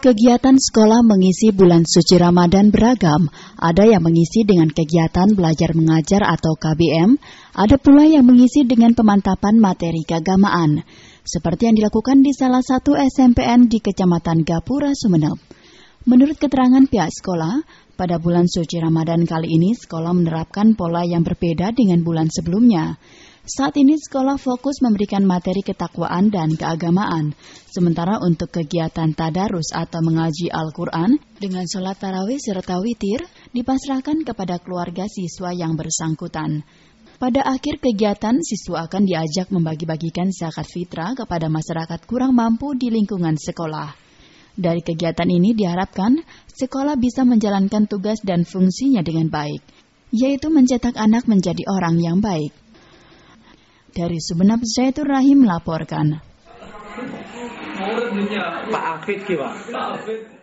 Kegiatan sekolah mengisi bulan suci Ramadan beragam. Ada yang mengisi dengan kegiatan belajar mengajar atau KBM, ada pula yang mengisi dengan pemantapan materi keagamaan, seperti yang dilakukan di salah satu SMPN di Kecamatan Gapura, Sumeneb. Menurut keterangan pihak sekolah, pada bulan suci Ramadan kali ini sekolah menerapkan pola yang berbeda dengan bulan sebelumnya. Saat ini sekolah fokus memberikan materi ketakwaan dan keagamaan. Sementara untuk kegiatan tadarus atau mengaji Al-Quran dengan sholat tarawih serta witir dipasrahkan kepada keluarga siswa yang bersangkutan. Pada akhir kegiatan, siswa akan diajak membagi-bagikan zakat fitrah kepada masyarakat kurang mampu di lingkungan sekolah. Dari kegiatan ini diharapkan sekolah bisa menjalankan tugas dan fungsinya dengan baik, yaitu mencetak anak menjadi orang yang baik dari Sumenep Zaitur Rahim melaporkan. Pak Afid, Pak.